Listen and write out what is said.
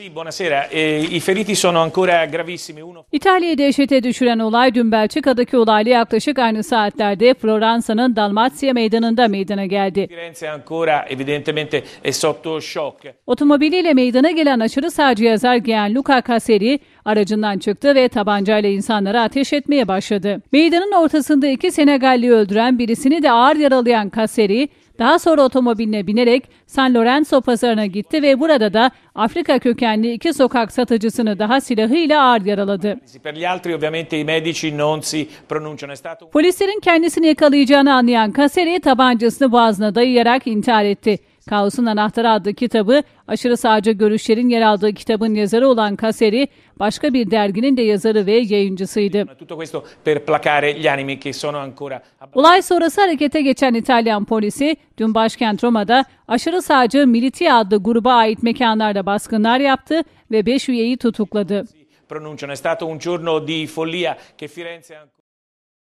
Eh, İtalya'yı dehşete düşüren olay dün Belçika'daki olayla yaklaşık aynı saatlerde Floransa'nın Dalmatya meydanında meydana geldi. Otomobiliyle meydana gelen aşırı sağcı yazar giyen Luca Caseri, Aracından çıktı ve tabancayla insanlara ateş etmeye başladı. Meydanın ortasında iki Senegalli öldüren birisini de ağır yaralayan Kasseri, daha sonra otomobiline binerek San Lorenzo pazarına gitti ve burada da Afrika kökenli iki sokak satıcısını daha silahıyla ağır yaraladı. Polislerin kendisini yakalayacağını anlayan Kaseri tabancasını boğazına dayayarak intihar etti. Kaosun Anahtarı adlı kitabı aşırı sağcı görüşlerin yer aldığı kitabın yazarı olan Kaseri başka bir derginin de yazarı ve yayıncısıydı. Olay sonrası harekete geçen İtalyan polisi dün başkent Roma'da aşırı sağcı Militia adlı gruba ait mekanlarda baskınlar yaptı ve 5 üyeyi tutukladı. pronunciano. È stato un giorno di follia che Firenze ancora.